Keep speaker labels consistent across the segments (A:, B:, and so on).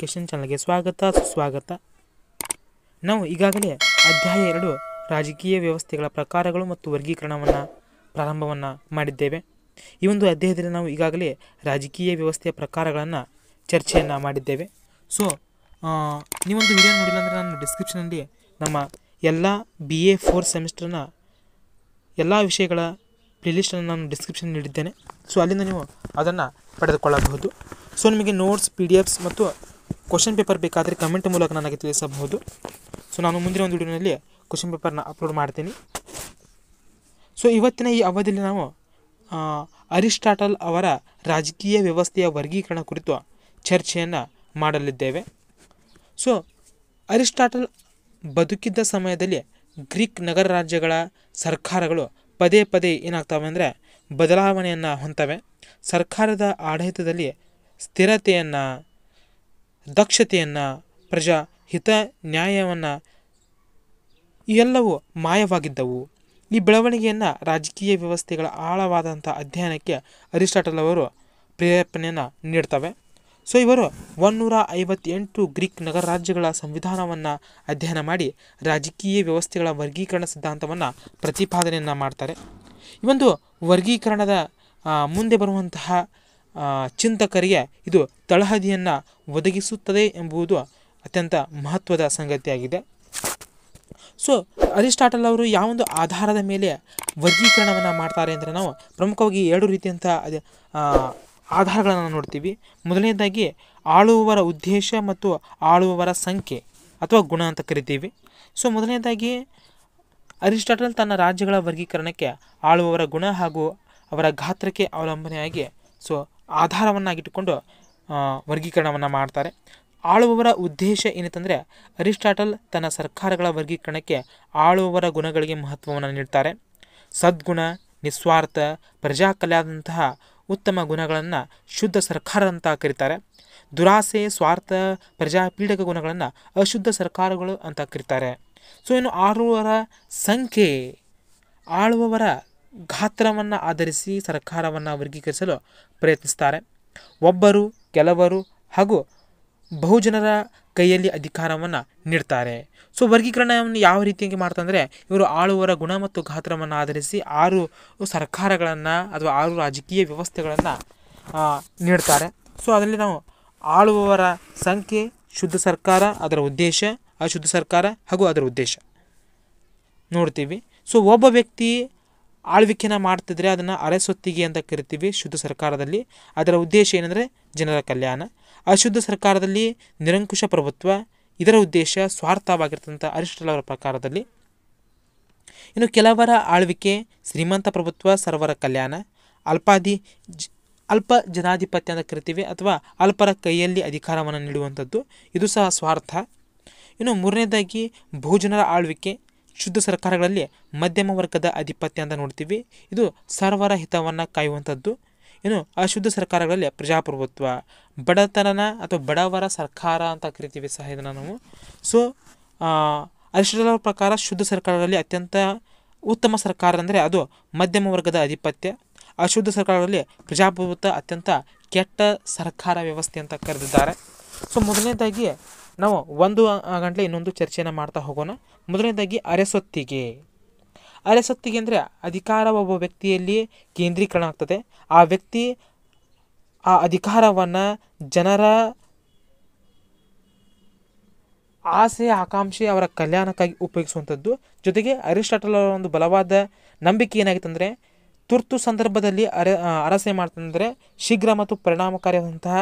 A: education ಚಾನಲ್ಗೆ ಸ್ವಾಗತ ಸುಸ್ವಾಗತ ನಾವು ಈಗಾಗಲೇ ಅಧ್ಯಾಯ ಎರಡು ರಾಜಕೀಯ ವ್ಯವಸ್ಥೆಗಳ ಪ್ರಕಾರಗಳು ಮತ್ತು ವರ್ಗೀಕರಣವನ್ನು ಪ್ರಾರಂಭವನ್ನು ಮಾಡಿದ್ದೇವೆ ಈ ಒಂದು ಅಧ್ಯಾಯದಲ್ಲಿ ನಾವು ಈಗಾಗಲೇ ರಾಜಕೀಯ ವ್ಯವಸ್ಥೆಯ ಪ್ರಕಾರಗಳನ್ನು ಚರ್ಚೆಯನ್ನು ಮಾಡಿದ್ದೇವೆ ಸೊ ನೀವೊಂದು ವಿಡಿಯೋ ನೋಡಿಲ್ಲ ಅಂದರೆ ನಾನು ಡಿಸ್ಕ್ರಿಪ್ಷನಲ್ಲಿ ನಮ್ಮ ಎಲ್ಲ ಬಿ ಎ ಫೋರ್ ಸೆಮಿಸ್ಟರ್ನ ಎಲ್ಲ ವಿಷಯಗಳ ಪ್ಲೇಲಿಸ್ಟನ್ನು ನಾನು ಡಿಸ್ಕ್ರಿಪ್ಷನ್ ನೀಡಿದ್ದೇನೆ ಸೊ ಅಲ್ಲಿಂದ ನೀವು ಅದನ್ನು ಪಡೆದುಕೊಳ್ಳಬಹುದು ಸೊ ನಿಮಗೆ ನೋಟ್ಸ್ ಪಿ ಡಿ ಎಫ್ಸ್ ಮತ್ತು ಕ್ವಶನ್ ಪೇಪರ್ ಬೇಕಾದರೆ ಕಮೆಂಟ್ ಮೂಲಕ ನನಗೆ ತಿಳಿಸಬಹುದು ಸೊ ನಾನು ಮುಂದಿನ ಒಂದು ವಿಡಿಯೋನಲ್ಲಿ ಕ್ವಶನ್ ಪೇಪರ್ನ ಅಪ್ಲೋಡ್ ಮಾಡ್ತೀನಿ ಸೊ ಇವತ್ತಿನ ಈ ಅವಧಿಯಲ್ಲಿ ನಾವು ಅರಿಸ್ಟಾಟಲ್ ಅವರ ರಾಜಕೀಯ ವ್ಯವಸ್ಥೆಯ ವರ್ಗೀಕರಣ ಕುರಿತು ಚರ್ಚೆಯನ್ನು ಮಾಡಲಿದ್ದೇವೆ ಸೊ ಅರಿಸ್ಟಾಟಲ್ ಬದುಕಿದ್ದ ಸಮಯದಲ್ಲಿ ಗ್ರೀಕ್ ನಗರ ರಾಜ್ಯಗಳ ಸರ್ಕಾರಗಳು ಪದೇ ಪದೇ ಏನಾಗ್ತವೆ ಅಂದರೆ ಬದಲಾವಣೆಯನ್ನು ಹೊಂತವೆ ಸರ್ಕಾರದ ಆಡಳಿತದಲ್ಲಿ ಸ್ಥಿರತೆಯನ್ನು ದಕ್ಷತೆಯನ್ನು ಪ್ರಜಾ ಹಿತ ನ್ಯಾಯವನ್ನು ಎಲ್ಲವೂ ಮಾಯವಾಗಿದ್ದವು ಈ ಬೆಳವಣಿಗೆಯನ್ನು ರಾಜಕೀಯ ವ್ಯವಸ್ಥೆಗಳ ಆಳವಾದಂಥ ಅಧ್ಯಯನಕ್ಕೆ ಅರಿಸ್ಟಾಟಲ್ ಅವರು ಪ್ರೇರೇಪಣೆಯನ್ನು ನೀಡ್ತವೆ ಸೊ ಇವರು ಒನ್ನೂರ ಐವತ್ತೆಂಟು ಗ್ರೀಕ್ ನಗರ ರಾಜ್ಯಗಳ ಸಂವಿಧಾನವನ್ನು ಅಧ್ಯಯನ ಮಾಡಿ ರಾಜಕೀಯ ವ್ಯವಸ್ಥೆಗಳ ವರ್ಗೀಕರಣ ಸಿದ್ಧಾಂತವನ್ನು ಪ್ರತಿಪಾದನೆಯನ್ನು ಮಾಡ್ತಾರೆ ಈ ಒಂದು ವರ್ಗೀಕರಣದ ಮುಂದೆ ಬರುವಂತಹ ಚಿಂತಕರಿಗೆ ಇದು ತಳಹದಿಯನ್ನು ಒದಗಿಸುತ್ತದೆ ಎಂಬುದು ಅತ್ಯಂತ ಮಹತ್ವದ ಸಂಗತಿಯಾಗಿದೆ ಸೊ ಅರಿಸ್ಟಾಟಲ್ ಅವರು ಯಾವೊಂದು ಆಧಾರದ ಮೇಲೆ ವರ್ಗೀಕರಣವನ್ನು ಮಾಡ್ತಾರೆ ಅಂದರೆ ನಾವು ಪ್ರಮುಖವಾಗಿ ಎರಡು ರೀತಿಯಂಥ ಅದೇ ಆಧಾರಗಳನ್ನು ನೋಡ್ತೀವಿ ಮೊದಲನೇದಾಗಿ ಆಳುವವರ ಉದ್ದೇಶ ಮತ್ತು ಆಳುವವರ ಸಂಖ್ಯೆ ಅಥವಾ ಗುಣ ಅಂತ ಕರಿತೀವಿ ಸೊ ಮೊದಲನೇದಾಗಿ ಅರಿಸ್ಟಾಟಲ್ ತನ್ನ ರಾಜ್ಯಗಳ ವರ್ಗೀಕರಣಕ್ಕೆ ಆಳುವವರ ಗುಣ ಹಾಗೂ ಅವರ ಗಾತ್ರಕ್ಕೆ ಅವಲಂಬನೆಯಾಗಿ ಸೊ ಆಧಾರವನ್ನಾಗಿಟ್ಟುಕೊಂಡು ವರ್ಗೀಕರಣವನ್ನು ಮಾಡ್ತಾರೆ ಆಳುವವರ ಉದ್ದೇಶ ಏನಂತಂದರೆ ಅರಿಸ್ಟಾಟಲ್ ತನ್ನ ಸರ್ಕಾರಗಳ ವರ್ಗೀಕರಣಕ್ಕೆ ಆಳುವವರ ಗುಣಗಳಿಗೆ ಮಹತ್ವವನ್ನು ನೀಡ್ತಾರೆ ಸದ್ಗುಣ ನಿಸ್ವಾರ್ಥ ಪ್ರಜಾಕಲ್ಯಾದಂತಹ ಉತ್ತಮ ಗುಣಗಳನ್ನು ಶುದ್ಧ ಸರ್ಕಾರ ಅಂತ ಕರೀತಾರೆ ದುರಾಸೆ ಸ್ವಾರ್ಥ ಪ್ರಜಾಪೀಡಕ ಗುಣಗಳನ್ನು ಅಶುದ್ಧ ಸರ್ಕಾರಗಳು ಅಂತ ಕರೀತಾರೆ ಸೊ ಇನ್ನು ಆಳುವವರ ಸಂಖ್ಯೆ ಆಳುವವರ ಗಾತ್ರವನ್ನು ಆಧರಿಸಿ ಸರ್ಕಾರವನ್ನು ವರ್ಗೀಕರಿಸಲು ಪ್ರಯತ್ನಿಸ್ತಾರೆ ಒಬ್ಬರು ಕೆಲವರು ಹಾಗೂ ಬಹುಜನರ ಕೈಯಲ್ಲಿ ಅಧಿಕಾರವನ್ನು ನೀಡ್ತಾರೆ ಸೊ ವರ್ಗೀಕರಣವನ್ನು ಯಾವ ರೀತಿಯಾಗಿ ಮಾಡ್ತಂದರೆ ಇವರು ಆಳುವರ ಗುಣ ಮತ್ತು ಗಾತ್ರವನ್ನು ಆಧರಿಸಿ ಆರು ಸರ್ಕಾರಗಳನ್ನು ಅಥವಾ ಆರು ರಾಜಕೀಯ ವ್ಯವಸ್ಥೆಗಳನ್ನು ನೀಡ್ತಾರೆ ಸೊ ಅದರಲ್ಲಿ ನಾವು ಆಳುವವರ ಸಂಖ್ಯೆ ಶುದ್ಧ ಸರ್ಕಾರ ಅದರ ಉದ್ದೇಶ ಅಶುದ್ಧ ಸರ್ಕಾರ ಹಾಗೂ ಅದರ ಉದ್ದೇಶ ನೋಡ್ತೀವಿ ಸೊ ಒಬ್ಬ ವ್ಯಕ್ತಿ ಆಳ್ವಿಕೆನ ಮಾಡ್ತಿದ್ರೆ ಅದನ್ನು ಅರೆಸೊತ್ತಿಗೆ ಅಂತ ಕರಿತೀವಿ ಶುದ್ಧ ಸರ್ಕಾರದಲ್ಲಿ ಅದರ ಉದ್ದೇಶ ಏನಂದರೆ ಜನರ ಕಲ್ಯಾಣ ಅಶುದ್ಧ ಸರ್ಕಾರದಲ್ಲಿ ನಿರಂಕುಶ ಪ್ರಭುತ್ವ ಇದರ ಉದ್ದೇಶ ಸ್ವಾರ್ಥವಾಗಿರ್ತಂಥ ಅರಿಷ್ಟರ ಪ್ರಕಾರದಲ್ಲಿ ಇನ್ನು ಕೆಲವರ ಆಳ್ವಿಕೆ ಶ್ರೀಮಂತ ಪ್ರಭುತ್ವ ಸರ್ವರ ಕಲ್ಯಾಣ ಅಲ್ಪಾದಿ ಅಲ್ಪ ಜನಾಧಿಪತ್ಯ ಅಂತ ಕರಿತೀವಿ ಅಥವಾ ಅಲ್ಪರ ಕೈಯಲ್ಲಿ ಅಧಿಕಾರವನ್ನು ನೀಡುವಂಥದ್ದು ಇದು ಸಹ ಸ್ವಾರ್ಥ ಇನ್ನು ಮೂರನೇದಾಗಿ ಭೂಜನರ ಆಳ್ವಿಕೆ ಶುದ್ಧ ಸರ್ಕಾರಗಳಲ್ಲಿ ಮಧ್ಯಮ ವರ್ಗದ ಆಧಿಪತ್ಯ ಅಂತ ನೋಡ್ತೀವಿ ಇದು ಸರ್ವರ ಹಿತವನ್ನು ಕಾಯುವಂಥದ್ದು ಏನು ಅಶುದ್ಧ ಸರ್ಕಾರಗಳಲ್ಲಿ ಪ್ರಜಾಪ್ರಭುತ್ವ ಬಡತನ ಅಥವಾ ಬಡವರ ಸರ್ಕಾರ ಅಂತ ಕರಿತೀವಿ ಸಹ ಇದನ್ನು ನಾವು ಸೊ ಅರಿಸ್ಟೋಟಲ್ ಪ್ರಕಾರ ಶುದ್ಧ ಸರ್ಕಾರಗಳಲ್ಲಿ ಅತ್ಯಂತ ಉತ್ತಮ ಸರ್ಕಾರ ಅಂದರೆ ಅದು ಮಧ್ಯಮ ವರ್ಗದ ಆಧಿಪತ್ಯ ಅಶುದ್ಧ ಸರ್ಕಾರಗಳಲ್ಲಿ ಪ್ರಜಾಪ್ರಭುತ್ವ ಅತ್ಯಂತ ಕೆಟ್ಟ ಸರ್ಕಾರ ವ್ಯವಸ್ಥೆ ಅಂತ ಕರೆದಿದ್ದಾರೆ ಸೊ ಮೊದಲನೇದಾಗಿ ನಾವು ಒಂದು ಗಂಟಲೆ ಇನ್ನೊಂದು ಚರ್ಚೆಯನ್ನು ಮಾಡ್ತಾ ಹೋಗೋಣ ಮೊದಲನೇದಾಗಿ ಅರೆಸೊತ್ತಿಗೆ ಅರೆಸೊತ್ತಿಗೆ ಅಂದರೆ ಅಧಿಕಾರ ಒಬ್ಬ ವ್ಯಕ್ತಿಯಲ್ಲಿ ಕೇಂದ್ರೀಕರಣ ಆಗ್ತದೆ ಆ ವ್ಯಕ್ತಿ ಆ ಅಧಿಕಾರವನ್ನು ಜನರ ಆಸೆ ಆಕಾಂಕ್ಷೆ ಅವರ ಕಲ್ಯಾಣಕ್ಕಾಗಿ ಉಪಯೋಗಿಸುವಂಥದ್ದು ಜೊತೆಗೆ ಅರಿಸ್ಟಾಟಲ್ ಅವರ ಒಂದು ಬಲವಾದ ನಂಬಿಕೆ ಏನಾಗಿತ್ತಂದರೆ ತುರ್ತು ಸಂದರ್ಭದಲ್ಲಿ ಅರೆ ಅರಸೆ ಮಾಡ್ತಂದರೆ ಶೀಘ್ರ ಮತ್ತು ಪರಿಣಾಮಕಾರಿಯಾದಂತಹ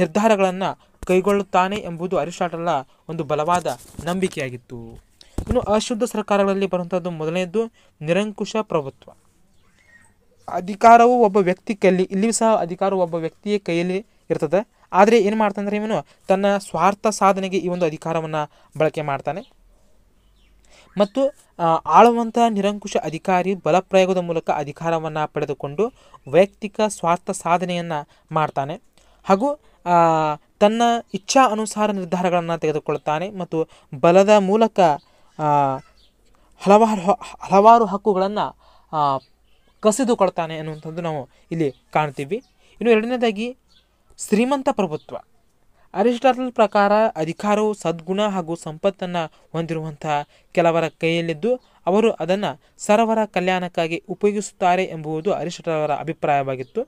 A: ನಿರ್ಧಾರಗಳನ್ನು ಕೈಗೊಳ್ಳುತ್ತಾನೆ ಎಂಬುದು ಅರಿಸ್ಟಾಟಲ ಒಂದು ಬಲವಾದ ನಂಬಿಕೆಯಾಗಿತ್ತು ಇನ್ನು ಅಶುದ್ಧ ಸರ್ಕಾರಗಳಲ್ಲಿ ಬರುವಂಥದ್ದು ಮೊದಲನೆಯದು ನಿರಂಕುಶ ಪ್ರಭುತ್ವ ಅಧಿಕಾರವು ಒಬ್ಬ ವ್ಯಕ್ತಿ ಕೈಯಲ್ಲಿ ಇಲ್ಲಿಯೂ ಸಹ ಅಧಿಕಾರವು ಒಬ್ಬ ವ್ಯಕ್ತಿಯ ಕೈಯಲ್ಲಿ ಇರ್ತದೆ ಆದರೆ ಏನು ಮಾಡ್ತಾನೆ ಇವನು ತನ್ನ ಸ್ವಾರ್ಥ ಸಾಧನೆಗೆ ಈ ಒಂದು ಅಧಿಕಾರವನ್ನು ಬಳಕೆ ಮಾಡ್ತಾನೆ ಮತ್ತು ಆಳುವಂಥ ನಿರಂಕುಶ ಅಧಿಕಾರಿ ಬಲಪ್ರಯೋಗದ ಮೂಲಕ ಅಧಿಕಾರವನ್ನು ಪಡೆದುಕೊಂಡು ವೈಯಕ್ತಿಕ ಸ್ವಾರ್ಥ ಸಾಧನೆಯನ್ನು ಮಾಡ್ತಾನೆ ಹಾಗೂ ತನ್ನ ಇಚ್ಛಾ ಅನುಸಾರ ನಿರ್ಧಾರಗಳನ್ನು ತೆಗೆದುಕೊಳ್ಳುತ್ತಾನೆ ಮತ್ತು ಬಲದ ಮೂಲಕ ಹಲವಾರು ಹಲವಾರು ಹಕ್ಕುಗಳನ್ನು ಕಸಿದುಕೊಳ್ತಾನೆ ಅನ್ನುವಂಥದ್ದು ನಾವು ಇಲ್ಲಿ ಕಾಣ್ತೀವಿ ಇನ್ನು ಎರಡನೇದಾಗಿ ಶ್ರೀಮಂತ ಪ್ರಭುತ್ವ ಅರಿಸ್ಟಾಟಲ್ ಪ್ರಕಾರ ಅಧಿಕಾರವು ಸದ್ಗುಣ ಹಾಗೂ ಸಂಪತ್ತನ್ನು ಹೊಂದಿರುವಂಥ ಕೆಲವರ ಕೈಯಲ್ಲಿದ್ದು ಅವರು ಅದನ್ನು ಸರವರ ಕಲ್ಯಾಣಕ್ಕಾಗಿ ಉಪಯೋಗಿಸುತ್ತಾರೆ ಎಂಬುದು ಅರಿಷ್ಟರವರ ಅಭಿಪ್ರಾಯವಾಗಿತ್ತು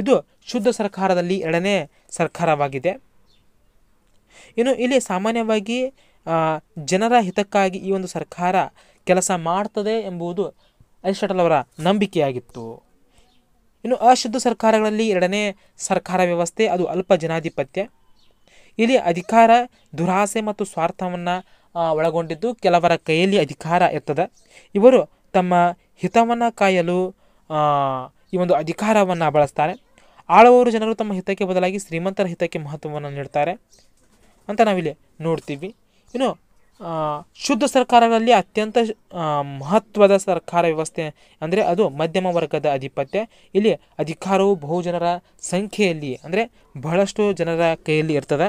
A: ಇದು ಶುದ್ಧ ಸರ್ಕಾರದಲ್ಲಿ ಎರಡನೇ ಸರ್ಕಾರವಾಗಿದೆ ಇನ್ನು ಇಲ್ಲಿ ಸಾಮಾನ್ಯವಾಗಿ ಜನರ ಹಿತಕ್ಕಾಗಿ ಈ ಒಂದು ಸರ್ಕಾರ ಕೆಲಸ ಮಾಡ್ತದೆ ಎಂಬುದು ಅರಿಸ್ಟಟಲ್ ಅವರ ನಂಬಿಕೆಯಾಗಿತ್ತು ಇನ್ನು ಅಶುದ್ಧ ಸರ್ಕಾರಗಳಲ್ಲಿ ಎರಡನೇ ಸರ್ಕಾರ ವ್ಯವಸ್ಥೆ ಅದು ಅಲ್ಪ ಜನಾಧಿಪತ್ಯ ಇಲ್ಲಿ ಅಧಿಕಾರ ದುರಾಸೆ ಮತ್ತು ಸ್ವಾರ್ಥವನ್ನು ಒಳಗೊಂಡಿದ್ದು ಕೆಲವರ ಕೈಯಲ್ಲಿ ಅಧಿಕಾರ ಇರ್ತದೆ ಇವರು ತಮ್ಮ ಹಿತವನ್ನು ಕಾಯಲು ಈ ಒಂದು ಅಧಿಕಾರವನ್ನು ಬಳಸ್ತಾರೆ ಆಳುವವರು ಜನರು ತಮ್ಮ ಹಿತಕ್ಕೆ ಬದಲಾಗಿ ಶ್ರೀಮಂತರ ಹಿತಕ್ಕೆ ಮಹತ್ವವನ್ನು ನೀಡ್ತಾರೆ ಅಂತ ನಾವಿಲ್ಲಿ ನೋಡ್ತೀವಿ ಇನ್ನು ಶುದ್ಧ ಸರ್ಕಾರಗಳಲ್ಲಿ ಅತ್ಯಂತ ಮಹತ್ವದ ಸರ್ಕಾರ ವ್ಯವಸ್ಥೆ ಅಂದರೆ ಅದು ಮಧ್ಯಮ ವರ್ಗದ ಆಧಿಪತ್ಯ ಇಲ್ಲಿ ಅಧಿಕಾರವು ಬಹುಜನರ ಸಂಖ್ಯೆಯಲ್ಲಿ ಅಂದರೆ ಬಹಳಷ್ಟು ಜನರ ಕೈಯಲ್ಲಿ ಇರ್ತದೆ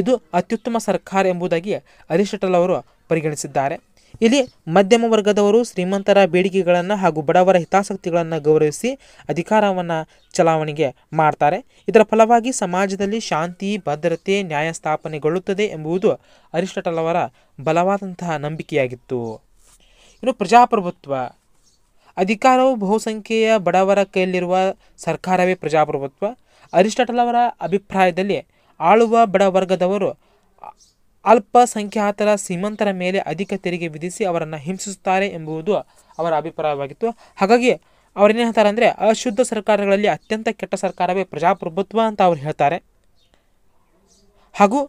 A: ಇದು ಅತ್ಯುತ್ತಮ ಸರ್ಕಾರ ಎಂಬುದಾಗಿ ಹರೀಶ್ ಅವರು ಪರಿಗಣಿಸಿದ್ದಾರೆ ಇಲ್ಲಿ ಮಧ್ಯಮ ವರ್ಗದವರು ಶ್ರೀಮಂತರ ಬೇಡಿಕೆಗಳನ್ನು ಹಾಗೂ ಬಡವರ ಹಿತಾಸಕ್ತಿಗಳನ್ನು ಗೌರವಿಸಿ ಅಧಿಕಾರವನ್ನು ಚಲಾವಣೆಗೆ ಮಾಡ್ತಾರೆ ಇದರ ಫಲವಾಗಿ ಸಮಾಜದಲ್ಲಿ ಶಾಂತಿ ಭದ್ರತೆ ನ್ಯಾಯ ಸ್ಥಾಪನೆಗೊಳ್ಳುತ್ತದೆ ಎಂಬುದು ಅರಿಸ್ಟಟಲ್ ಅವರ ಬಲವಾದಂತಹ ನಂಬಿಕೆಯಾಗಿತ್ತು ಇನ್ನು ಪ್ರಜಾಪ್ರಭುತ್ವ ಅಧಿಕಾರವು ಬಹುಸಂಖ್ಯೆಯ ಬಡವರ ಕೈಯಲ್ಲಿರುವ ಸರ್ಕಾರವೇ ಪ್ರಜಾಪ್ರಭುತ್ವ ಅರಿಸ್ಟಟಲ್ ಅವರ ಅಭಿಪ್ರಾಯದಲ್ಲಿ ಆಳುವ ಬಡವರ್ಗದವರು ಅಲ್ಪಸಂಖ್ಯಾತರ ಸೀಮಂತರ ಮೇಲೆ ಅಧಿಕ ತೆರಿಗೆ ವಿಧಿಸಿ ಅವರನ್ನು ಹಿಂಸಿಸುತ್ತಾರೆ ಎಂಬುದು ಅವರ ಅಭಿಪ್ರಾಯವಾಗಿತ್ತು ಹಾಗಾಗಿ ಅವರೇನು ಹೇಳ್ತಾರೆ ಅಂದರೆ ಅಶುದ್ಧ ಸರ್ಕಾರಗಳಲ್ಲಿ ಅತ್ಯಂತ ಕೆಟ್ಟ ಸರ್ಕಾರವೇ ಪ್ರಜಾಪ್ರಭುತ್ವ ಅಂತ ಅವರು ಹೇಳ್ತಾರೆ ಹಾಗೂ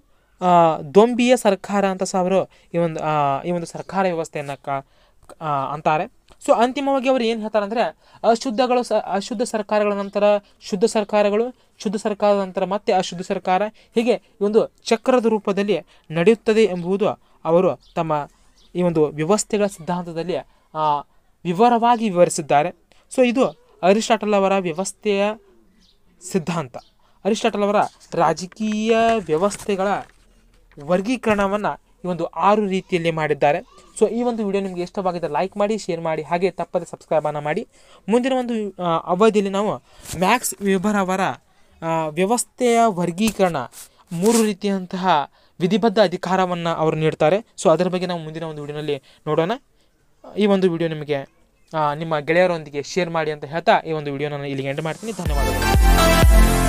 A: ದೊಂಬಿಯ ಸರ್ಕಾರ ಅಂತ ಸಹ ಅವರು ಈ ಒಂದು ಈ ಒಂದು ಸರ್ಕಾರ ವ್ಯವಸ್ಥೆಯನ್ನು ಕ ಅಂತಾರೆ ಸೊ ಅಂತಿಮವಾಗಿ ಅವರು ಏನು ಹೇಳ್ತಾರೆ ಅಂದರೆ ಅಶುದ್ಧಗಳು ಸ ಅಶುದ್ಧ ಸರ್ಕಾರಗಳ ನಂತರ ಶುದ್ಧ ಸರ್ಕಾರಗಳು ಶುದ್ಧ ಸರ್ಕಾರದ ನಂತರ ಮತ್ತೆ ಅಶುದ್ಧ ಸರ್ಕಾರ ಹೀಗೆ ಈ ಒಂದು ಚಕ್ರದ ರೂಪದಲ್ಲಿ ನಡೆಯುತ್ತದೆ ಎಂಬುದು ಅವರು ತಮ್ಮ ಈ ಒಂದು ವ್ಯವಸ್ಥೆಗಳ ಸಿದ್ಧಾಂತದಲ್ಲಿ ವಿವರವಾಗಿ ವಿವರಿಸಿದ್ದಾರೆ ಸೊ ಇದು ಅರಿಸ್ಟಾಟಲ್ ಅವರ ವ್ಯವಸ್ಥೆಯ ಸಿದ್ಧಾಂತ ಅರಿಸ್ಟಾಟಲ್ ಅವರ ರಾಜಕೀಯ ವ್ಯವಸ್ಥೆಗಳ ವರ್ಗೀಕರಣವನ್ನು ಈ ಒಂದು ಆರು ರೀತಿಯಲ್ಲಿ ಮಾಡಿದ್ದಾರೆ ಸೊ ಈ ಒಂದು ವಿಡಿಯೋ ನಿಮಗೆ ಇಷ್ಟವಾಗಿದ್ದರೆ ಲೈಕ್ ಮಾಡಿ ಶೇರ್ ಮಾಡಿ ಹಾಗೆ ತಪ್ಪದೆ ಸಬ್ಸ್ಕ್ರೈಬನ್ನು ಮಾಡಿ ಮುಂದಿನ ಒಂದು ಅವಧಿಯಲ್ಲಿ ನಾವು ಮ್ಯಾಕ್ಸ್ ವಿಭರ್ ಅವರ ವ್ಯವಸ್ಥೆಯ ವರ್ಗೀಕರಣ ಮೂರು ರೀತಿಯಂತಹ ವಿಧಿಬದ್ಧ ಅಧಿಕಾರವನ್ನು ಅವರು ನೀಡ್ತಾರೆ ಸೊ ಅದರ ಬಗ್ಗೆ ನಾವು ಮುಂದಿನ ಒಂದು ವಿಡಿಯೋನಲ್ಲಿ ನೋಡೋಣ ಈ ಒಂದು ವಿಡಿಯೋ ನಿಮಗೆ ನಿಮ್ಮ ಗೆಳೆಯರೊಂದಿಗೆ ಶೇರ್ ಮಾಡಿ ಅಂತ ಹೇಳ್ತಾ ಈ ಒಂದು ವಿಡಿಯೋನ ನಾನು ಇಲ್ಲಿಗೆ ಎಂಡ್ ಮಾಡ್ತೀನಿ ಧನ್ಯವಾದಗಳು